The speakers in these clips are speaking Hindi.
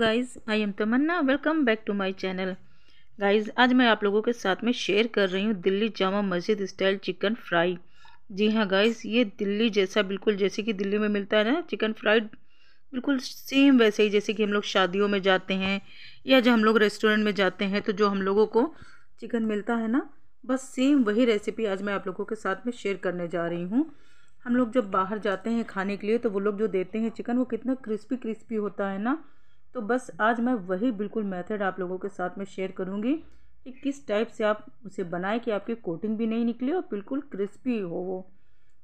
guys I am Tamanna welcome back to my channel guys आज मैं आप लोगों के साथ में शेयर कर रही हूँ दिल्ली जामा मस्जिद स्टाइल चिकन फ्राई जी हाँ गाइज़ ये दिल्ली जैसा बिल्कुल जैसे कि दिल्ली में मिलता है ना चिकन फ्राइड बिल्कुल सेम वैसे ही जैसे कि हम लोग शादियों में जाते हैं या जब हम लोग रेस्टोरेंट में जाते हैं तो जो हम लोगों को चिकन मिलता है ना बस सेम वही रेसिपी आज मैं आप लोगों के साथ में शेयर करने जा रही हूँ हम लोग जब बाहर जाते हैं खाने के लिए तो वो लोग जो देते हैं चिकन वो कितना क्रिस्पी क्रिस्पी होता है ना तो बस आज मैं वही बिल्कुल मेथड आप लोगों के साथ में शेयर करूँगी कि किस टाइप से आप उसे बनाएं कि आपकी कोटिंग भी नहीं निकले और बिल्कुल क्रिस्पी हो वो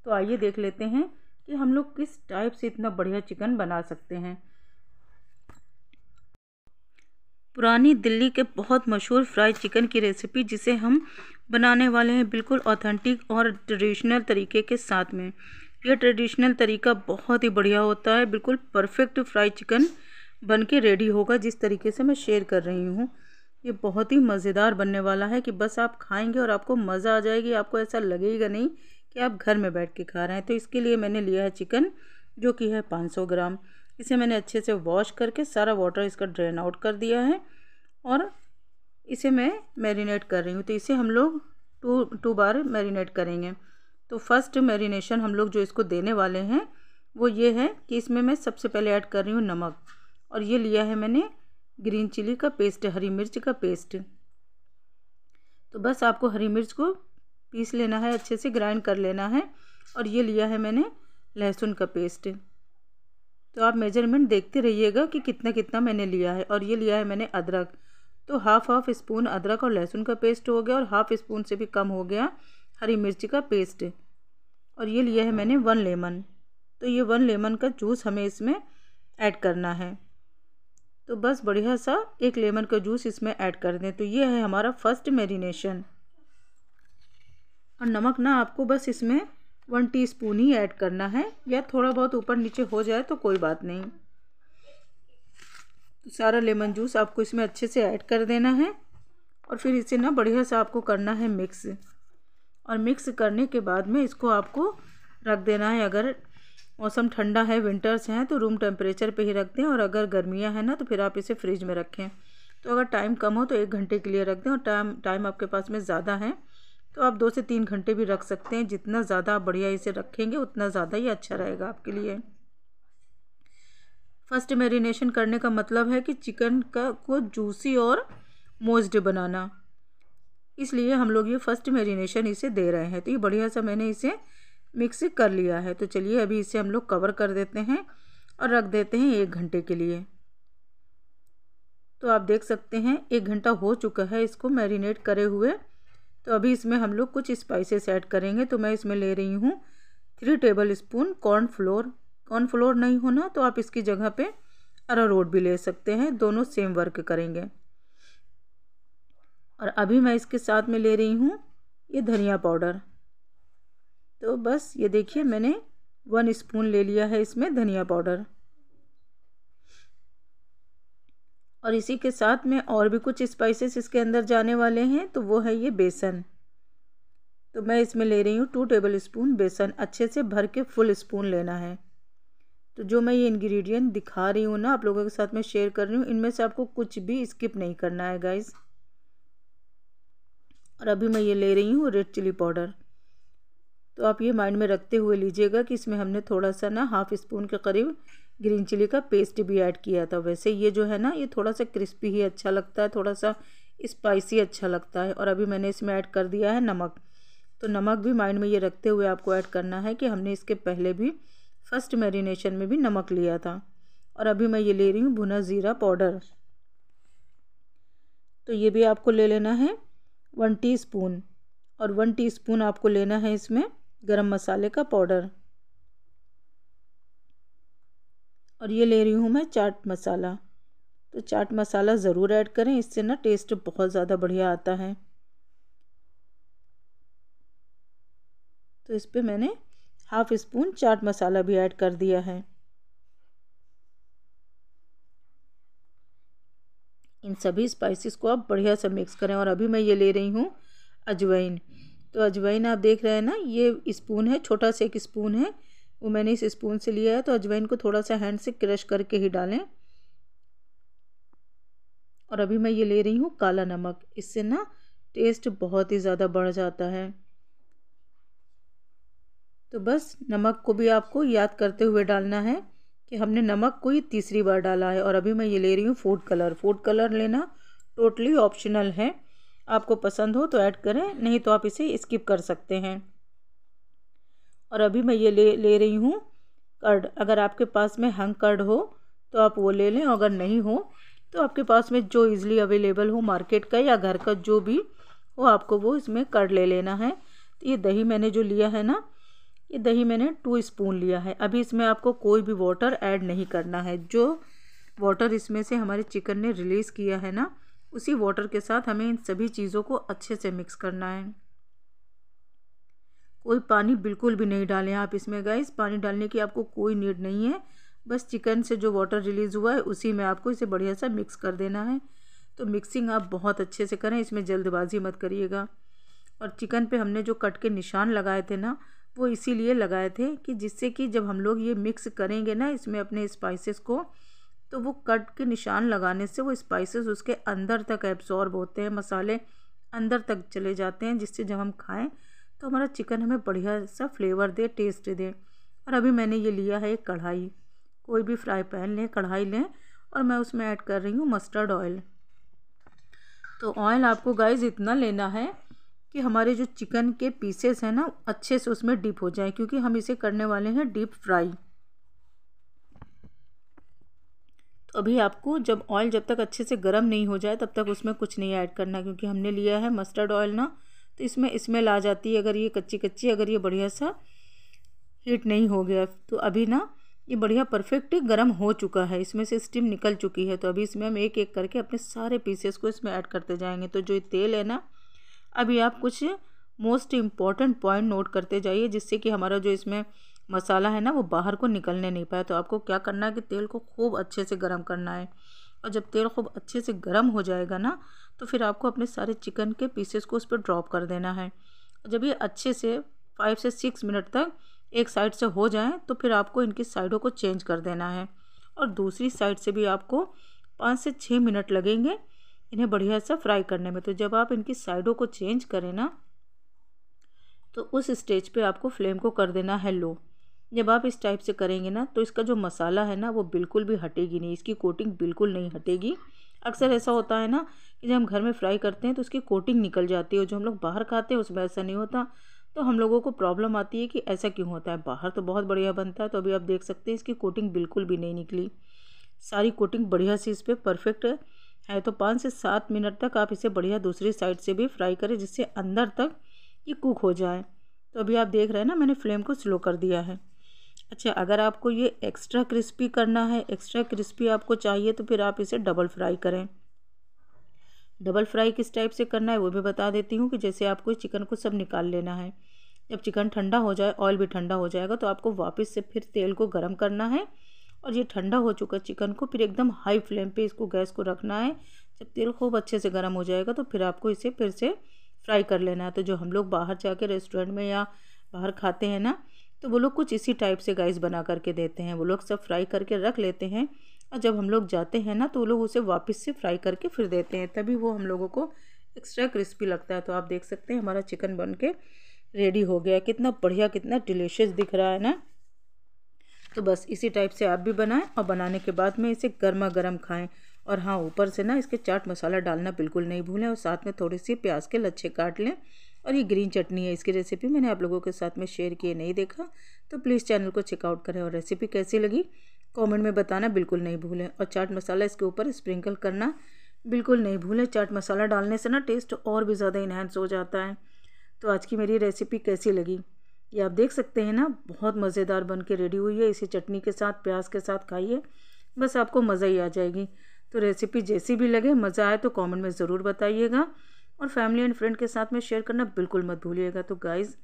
तो आइए देख लेते हैं कि हम लोग किस टाइप से इतना बढ़िया चिकन बना सकते हैं पुरानी दिल्ली के बहुत मशहूर फ्राइड चिकन की रेसिपी जिसे हम बनाने वाले हैं बिल्कुल ऑथेंटिक और ट्रेडिशनल तरीके के साथ में यह ट्रेडिशनल तरीका बहुत ही बढ़िया होता है बिल्कुल परफेक्ट फ्राइड चिकन बन के रेडी होगा जिस तरीके से मैं शेयर कर रही हूँ ये बहुत ही मज़ेदार बनने वाला है कि बस आप खाएंगे और आपको मज़ा आ जाएगी आपको ऐसा लगेगा नहीं कि आप घर में बैठ के खा रहे हैं तो इसके लिए मैंने लिया है चिकन जो कि है 500 ग्राम इसे मैंने अच्छे से वॉश करके सारा वाटर इसका ड्रेन आउट कर दिया है और इसे मैं मैरिनेट कर रही हूँ तो इसे हम लोग टू टू बार मैरिनेट करेंगे तो फर्स्ट मैरिनेशन हम लोग जो इसको देने वाले हैं वो ये है कि इसमें मैं सबसे पहले ऐड कर रही हूँ नमक और ये लिया है मैंने ग्रीन चिली का पेस्ट हरी मिर्च का पेस्ट तो बस आपको हरी मिर्च को पीस लेना है अच्छे से ग्राइंड कर लेना है और ये लिया है मैंने लहसुन का पेस्ट तो आप मेजरमेंट देखते रहिएगा कि कितना कितना मैंने लिया है और ये लिया है मैंने अदरक तो हाफ़ हाफ़ स्पून अदरक और लहसुन का पेस्ट हो गया और हाफ़ स्पून से भी कम हो गया हरी मिर्ची का पेस्ट और ये लिया है मैंने वन लेमन तो ये वन लेमन का जूस हमें इसमें ऐड करना है तो बस बढ़िया सा एक लेमन का जूस इसमें ऐड कर दें तो ये है हमारा फर्स्ट मेरीनेशन और नमक ना आपको बस इसमें वन टीस्पून ही ऐड करना है या थोड़ा बहुत ऊपर नीचे हो जाए तो कोई बात नहीं तो सारा लेमन जूस आपको इसमें अच्छे से ऐड कर देना है और फिर इसे ना बढ़िया सा आपको करना है मिक्स और मिक्स करने के बाद में इसको आपको रख देना है अगर मौसम ठंडा है विंटर्स हैं तो रूम टेम्परेचर पे ही रख दें और अगर गर्मियाँ हैं ना तो फिर आप इसे फ्रिज में रखें तो अगर टाइम कम हो तो एक घंटे के लिए रख दें और टाइम टाइम आपके पास में ज़्यादा है तो आप दो से तीन घंटे भी रख सकते हैं जितना ज़्यादा आप बढ़िया इसे रखेंगे उतना ज़्यादा ही अच्छा रहेगा आपके लिए फर्स्ट मैरिनेशन करने का मतलब है कि चिकन का को जूसी और मोस्ड बनाना इसलिए हम लोग ये फर्स्ट मेरीनेशन इसे दे रहे हैं तो ये बढ़िया सा मैंने इसे मिक्स कर लिया है तो चलिए अभी इसे हम लोग कवर कर देते हैं और रख देते हैं एक घंटे के लिए तो आप देख सकते हैं एक घंटा हो चुका है इसको मैरिनेट करे हुए तो अभी इसमें हम लोग कुछ स्पाइसेस ऐड करेंगे तो मैं इसमें ले रही हूँ three tablespoon corn flour corn flour नहीं होना तो आप इसकी जगह पे अरारोट भी ले सकते हैं दोनों सेम वर्क करेंगे और अभी मैं इसके साथ में ले रही हूँ ये धनिया पाउडर तो बस ये देखिए मैंने वन स्पून ले लिया है इसमें धनिया पाउडर और इसी के साथ में और भी कुछ स्पाइसेस इसके अंदर जाने वाले हैं तो वो है ये बेसन तो मैं इसमें ले रही हूँ टू टेबल स्पून बेसन अच्छे से भर के फुल स्पून लेना है तो जो मैं ये इंग्रेडिएंट दिखा रही हूँ ना आप लोगों के साथ में शेयर कर रही हूँ इनमें से आपको कुछ भी स्किप नहीं करना है गाइज़ और अभी मैं ये ले रही हूँ रेड चिली पाउडर तो आप ये माइंड में रखते हुए लीजिएगा कि इसमें हमने थोड़ा सा ना हाफ़ स्पून के करीब ग्रीन चिली का पेस्ट भी ऐड किया था वैसे ये जो है ना ये थोड़ा सा क्रिस्पी ही अच्छा लगता है थोड़ा सा स्पाइसी अच्छा लगता है और अभी मैंने इसमें ऐड कर दिया है नमक तो नमक भी माइंड में ये रखते हुए आपको ऐड करना है कि हमने इसके पहले भी फर्स्ट मैरिनेशन में भी नमक लिया था और अभी मैं ये ले रही हूँ भुना ज़ीरा पाउडर तो ये भी आपको ले लेना है वन टी और वन टी आपको लेना है इसमें गरम मसाले का पाउडर और ये ले रही हूँ मैं चाट मसाला तो चाट मसाला ज़रूर ऐड करें इससे ना टेस्ट बहुत ज़्यादा बढ़िया आता है तो इस पर मैंने हाफ स्पून चाट मसाला भी ऐड कर दिया है इन सभी स्पाइसेस को आप बढ़िया से मिक्स करें और अभी मैं ये ले रही हूँ अजवाइन तो अजवाइन आप देख रहे हैं ना ये स्पून है छोटा सा एक स्पून है वो मैंने इस स्पून से लिया है तो अजवाइन को थोड़ा सा हैंड से क्रश करके ही डालें और अभी मैं ये ले रही हूँ काला नमक इससे ना टेस्ट बहुत ही ज़्यादा बढ़ जाता है तो बस नमक को भी आपको याद करते हुए डालना है कि हमने नमक को ही तीसरी बार डाला है और अभी मैं ये ले रही हूँ फूड कलर फूड कलर लेना टोटली ऑप्शनल है आपको पसंद हो तो ऐड करें नहीं तो आप इसे स्किप कर सकते हैं और अभी मैं ये ले ले रही हूँ कर्ड अगर आपके पास में हंग कर्ड हो तो आप वो ले लें अगर नहीं हो तो आपके पास में जो इज़िली अवेलेबल हो मार्केट का या घर का जो भी हो आपको वो इसमें कर्ड ले लेना है तो ये दही मैंने जो लिया है ना ये दही मैंने टू स्पून लिया है अभी इसमें आपको कोई भी वाटर ऐड नहीं करना है जो वाटर इसमें से हमारे चिकन ने रिलीज़ किया है ना उसी वाटर के साथ हमें इन सभी चीज़ों को अच्छे से मिक्स करना है कोई पानी बिल्कुल भी नहीं डालें आप इसमें गाइस पानी डालने की आपको कोई नीड नहीं है बस चिकन से जो वाटर रिलीज़ हुआ है उसी में आपको इसे बढ़िया सा मिक्स कर देना है तो मिक्सिंग आप बहुत अच्छे से करें इसमें जल्दबाजी मत करिएगा और चिकन पे हमने जो कट के निशान लगाए थे ना वो इसीलिए लगाए थे कि जिससे कि जब हम लोग ये मिक्स करेंगे ना इसमें अपने स्पाइसेस को तो वो कट के निशान लगाने से वो स्पाइसेस उसके अंदर तक एब्ज़ॉर्ब होते हैं मसाले अंदर तक चले जाते हैं जिससे जब हम खाएं तो हमारा चिकन हमें बढ़िया सा फ्लेवर दे टेस्ट दे और अभी मैंने ये लिया है एक कढ़ाई कोई भी फ्राई पैन लें कढ़ाई लें और मैं उसमें ऐड कर रही हूँ मस्टर्ड ऑयल तो ऑयल आपको गाइज इतना लेना है कि हमारे जो चिकन के पीसेस हैं ना अच्छे से उसमें डिप हो जाए क्योंकि हम इसे करने वाले हैं डीप फ्राई अभी आपको जब ऑयल जब तक अच्छे से गर्म नहीं हो जाए तब तक उसमें कुछ नहीं ऐड करना क्योंकि हमने लिया है मस्टर्ड ऑयल ना तो इसमें स्मेल आ जाती है अगर ये कच्ची कच्ची अगर ये बढ़िया सा हीट नहीं हो गया तो अभी ना ये बढ़िया परफेक्ट गर्म हो चुका है इसमें से स्टीम निकल चुकी है तो अभी इसमें हम एक एक करके अपने सारे पीसेस को इसमें ऐड करते जाएंगे तो जो तेल है ना अभी आप कुछ मोस्ट इम्पॉर्टेंट पॉइंट नोट करते जाइए जिससे कि हमारा जो इसमें मसाला है ना वो बाहर को निकलने नहीं पाया तो आपको क्या करना है कि तेल को खूब अच्छे से गर्म करना है और जब तेल खूब अच्छे से गर्म हो जाएगा ना तो फिर आपको अपने सारे चिकन के पीसेस को उस पर ड्रॉप कर देना है जब ये अच्छे से फाइव से सिक्स मिनट तक एक साइड से हो जाए तो फिर आपको इनकी साइडों को चेंज कर देना है और दूसरी साइड से भी आपको पाँच से छः मिनट लगेंगे इन्हें बढ़िया सा फ्राई करने में तो जब आप इनकी साइडों को चेंज करें ना तो उस स्टेज पे आपको फ्लेम को कर देना है लो जब आप इस टाइप से करेंगे ना तो इसका जो मसाला है ना वो बिल्कुल भी हटेगी नहीं इसकी कोटिंग बिल्कुल नहीं हटेगी अक्सर ऐसा होता है ना कि जब हम घर में फ्राई करते हैं तो उसकी कोटिंग निकल जाती है जो हम लोग बाहर खाते हैं उसमें ऐसा नहीं होता तो हम लोगों को प्रॉब्लम आती है कि ऐसा क्यों होता है बाहर तो बहुत बढ़िया बनता है तो अभी आप देख सकते हैं इसकी कोटिंग बिल्कुल भी नहीं निकली सारी कोटिंग बढ़िया से इस पर परफेक्ट है तो पाँच से सात मिनट तक आप इसे बढ़िया दूसरी साइड से भी फ्राई करें जिससे अंदर तक ये कुक हो जाए तो अभी आप देख रहे हैं ना मैंने फ्लेम को स्लो कर दिया है अच्छा अगर आपको ये एक्स्ट्रा क्रिस्पी करना है एक्स्ट्रा क्रिस्पी आपको चाहिए तो फिर आप इसे डबल फ्राई करें डबल फ्राई किस टाइप से करना है वो भी बता देती हूँ कि जैसे आपको चिकन को सब निकाल लेना है जब चिकन ठंडा हो जाए ऑयल भी ठंडा हो जाएगा तो आपको वापस से फिर तेल को गर्म करना है और ये ठंडा हो चुका चिकन को फिर एकदम हाई फ्लेम पे इसको गैस को रखना है जब तेल खूब अच्छे से गर्म हो जाएगा तो फिर आपको इसे फिर से फ्राई कर लेना है तो जो हम लोग बाहर जाके रेस्टोरेंट में या बाहर खाते हैं ना तो वो लोग कुछ इसी टाइप से गाइस बना करके देते हैं वो लोग सब फ्राई करके रख लेते हैं और जब हम लोग जाते हैं ना तो वो लोग उसे वापस से फ्राई करके फिर देते हैं तभी वो हम लोगों को एक्स्ट्रा क्रिस्पी लगता है तो आप देख सकते हैं हमारा चिकन बन के रेडी हो गया कितना बढ़िया कितना डिलीशियस दिख रहा है ना तो बस इसी टाइप से आप भी बनाएं और बनाने के बाद में इसे गर्मा गर्म खाएं और हाँ ऊपर से ना इसके चाट मसाला डालना बिल्कुल नहीं भूलें और साथ में थोड़ी सी प्याज के लच्छे काट लें और ये ग्रीन चटनी है इसकी रेसिपी मैंने आप लोगों के साथ में शेयर किए नहीं देखा तो प्लीज़ चैनल को चेकआउट करें और रेसिपी कैसी लगी कमेंट में बताना बिल्कुल नहीं भूलें और चाट मसाला इसके ऊपर स्प्रिंकल करना बिल्कुल नहीं भूलें चाट मसाला डालने से ना टेस्ट और भी ज़्यादा इन्हेंस हो जाता है तो आज की मेरी रेसिपी कैसी लगी ये आप देख सकते हैं ना बहुत मज़ेदार बन के रेडी हुई है इसे चटनी के साथ प्याज के साथ खाइए बस आपको मज़ा ही आ जाएगी तो रेसिपी जैसी भी लगे मज़ा आए तो कमेंट में ज़रूर बताइएगा और फैमिली एंड फ्रेंड के साथ में शेयर करना बिल्कुल मत भूलिएगा तो गाइज़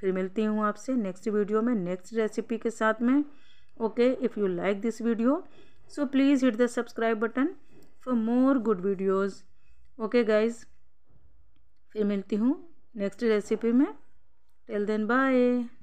फिर मिलती हूँ आपसे नेक्स्ट वीडियो में नेक्स्ट रेसिपी के साथ में okay if you like this video so please hit the subscribe button for more good videos okay guys फिर मिलती हूँ नेक्स्ट रेसिपी में टेल देन बाय